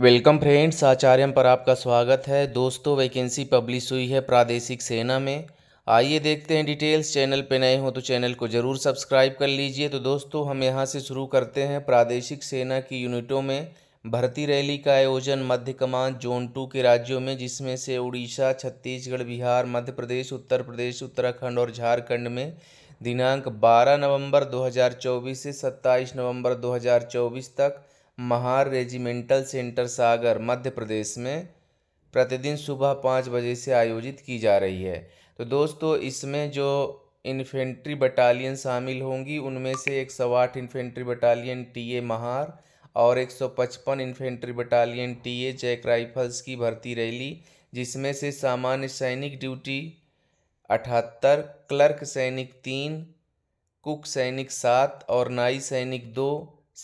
welcome friends आचार्यम पर आपका स्वागत है दोस्तों वैकेंसी पब्लिश हुई है प्रादेशिक सेना में आइए देखते हैं डिटेल्स चैनल पे नए हो तो चैनल को ज़रूर सब्सक्राइब कर लीजिए तो दोस्तों हम यहाँ से शुरू करते हैं प्रादेशिक सेना की यूनिटों में भर्ती रैली का आयोजन मध्य कमान जोन टू के राज्यों में जिसमें से उड़ीसा छत्तीसगढ़ बिहार मध्य प्रदेश उत्तर प्रदेश उत्तराखंड और झारखंड में दिनांक बारह नवम्बर दो से सत्ताईस नवम्बर दो तक महार रेजिमेंटल सेंटर सागर मध्य प्रदेश में प्रतिदिन सुबह पाँच बजे से आयोजित की जा रही है तो दोस्तों इसमें जो इन्फेंट्री बटालियन शामिल होंगी उनमें से एक सौ आठ इन्फेंट्री बटालियन टीए महार और एक सौ पचपन infantry battalion TA JAK rifles की भर्ती रैली जिसमें से सामान्य सैनिक ड्यूटी अठहत्तर क्लर्क सैनिक तीन कुक सैनिक सात और नाई सैनिक दो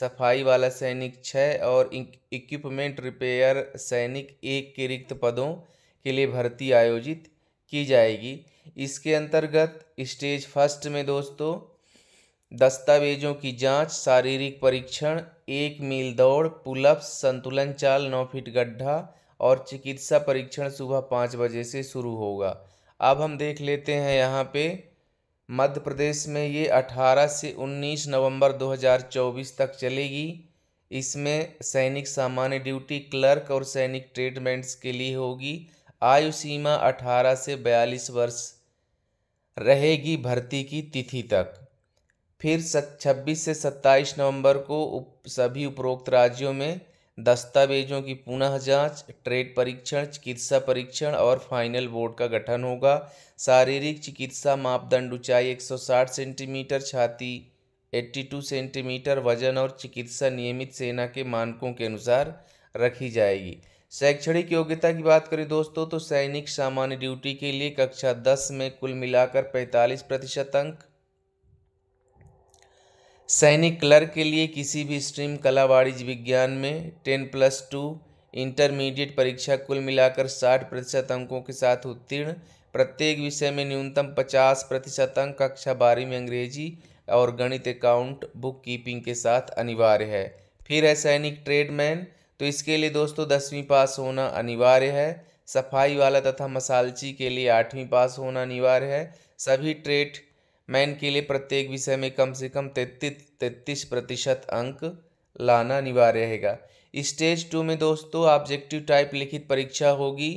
सफाई वाला सैनिक छः और इक्विपमेंट रिपेयर सैनिक एक के रिक्त पदों के लिए भर्ती आयोजित की जाएगी इसके अंतर्गत स्टेज फर्स्ट में दोस्तों दस्तावेजों की जांच, शारीरिक परीक्षण एक मील दौड़ पुलअप्स संतुलन चाल नौ फीट गड्ढा और चिकित्सा परीक्षण सुबह पाँच बजे से शुरू होगा अब हम देख लेते हैं यहाँ पे मध्य प्रदेश में ये अठारह से उन्नीस नवंबर 2024 तक चलेगी इसमें सैनिक सामान्य ड्यूटी क्लर्क और सैनिक ट्रीटमेंट्स के लिए होगी आयु सीमा 18 से 42 वर्ष रहेगी भर्ती की तिथि तक फिर छब्बीस से सत्ताईस नवंबर को उप, सभी उपरोक्त राज्यों में दस्तावेजों की पुनः जांच ट्रेड परीक्षण चिकित्सा परीक्षण और फाइनल बोर्ड का गठन होगा शारीरिक चिकित्सा मापदंड ऊंचाई 160 सेंटीमीटर छाती 82 सेंटीमीटर वजन और चिकित्सा नियमित सेना के मानकों के अनुसार रखी जाएगी शैक्षणिक योग्यता की बात करें दोस्तों तो सैनिक सामान्य ड्यूटी के लिए कक्षा दस में कुल मिलाकर पैंतालीस प्रतिशत अंक सैनिक क्लर्क के लिए किसी भी स्ट्रीम कला वाणिज्य विज्ञान में टेन प्लस टू इंटरमीडिएट परीक्षा कुल मिलाकर साठ प्रतिशत अंकों के साथ उत्तीर्ण प्रत्येक विषय में न्यूनतम पचास प्रतिशत अंक कक्षा बारहवीं में अंग्रेजी और गणित अकाउंट बुक कीपिंग के साथ अनिवार्य है फिर है सैनिक ट्रेडमैन तो इसके लिए दोस्तों दसवीं पास होना अनिवार्य है सफाई वाला तथा मसालची के लिए आठवीं पास होना अनिवार्य है सभी ट्रेड मैं इनके लिए प्रत्येक विषय में कम से कम तैतीस तैतीस प्रतिशत अंक लाना अनिवार्य रहेगा स्टेज टू में दोस्तों ऑब्जेक्टिव टाइप लिखित परीक्षा होगी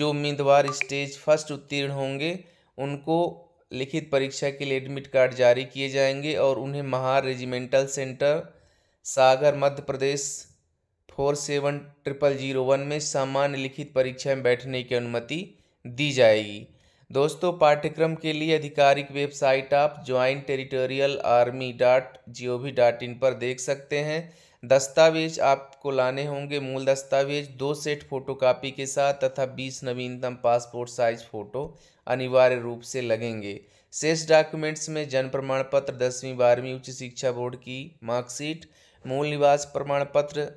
जो उम्मीदवार स्टेज फर्स्ट उत्तीर्ण होंगे उनको लिखित परीक्षा के लिए एडमिट कार्ड जारी किए जाएंगे और उन्हें Mahar regimental centre Sagar Madhya Pradesh four seven triple zero one में सामान्य लिखित परीक्षा में बैठने की अनुमति दी जाएगी दोस्तों पाठ्यक्रम के लिए आधिकारिक वेबसाइट आप joint territorial army dot G O V dot in पर देख सकते हैं दस्तावेज आपको लाने होंगे मूल दस्तावेज दो सेट फोटोकॉपी के साथ तथा बीस नवीनतम पासपोर्ट साइज फ़ोटो अनिवार्य रूप से लगेंगे शेष डॉक्यूमेंट्स में जन्म प्रमाण पत्र दसवीं बारहवीं उच्च शिक्षा बोर्ड की मार्कशीट मूल निवास प्रमाण पत्र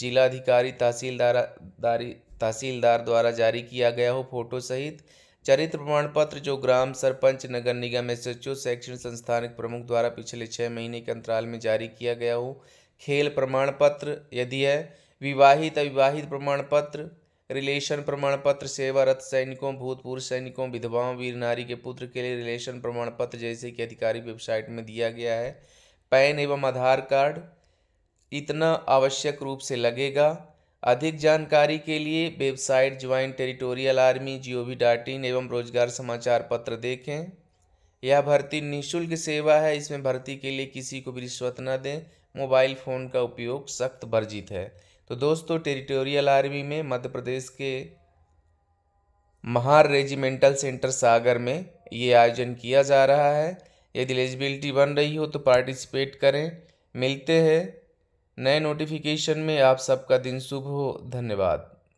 जिलाधिकारी तहसीलदार तहसीलदार द्वारा जारी किया गया हो फोटो सहित चरित्र प्रमाण पत्र जो ग्राम सरपंच नगर निगम एसएचओ शैक्षणिक संस्थान प्रमुख द्वारा पिछले छः महीने के अंतराल में जारी किया गया हो खेल प्रमाण पत्र यदि है विवाहित अविवाहित प्रमाण पत्र रिलेशन प्रमाण पत्र सेवारत सैनिकों भूतपूर्व सैनिकों विधवाओं वीर नारी के पुत्र के लिए रिलेशन प्रमाण पत्र जैसे कि अधिकारी वेबसाइट में दिया गया है पैन एवं आधार कार्ड इतना आवश्यक रूप से लगेगा अधिक जानकारी के लिए website joint territorial army G V dot in एवं रोजगार समाचार पत्र देखें यह भर्ती निःशुल्क सेवा है इसमें भर्ती के लिए किसी को भी रिश्वत न दें मोबाइल फ़ोन का उपयोग सख्त वर्जित है तो दोस्तों टेरिटोरियल आर्मी में मध्य प्रदेश के महार रेजिमेंटल सेंटर सागर में ये आयोजन किया जा रहा है यदि एलिजिबिलिटी बन रही हो तो पार्टिसिपेट करें मिलते हैं नए नोटिफिकेशन में आप सबका दिन शुभ हो धन्यवाद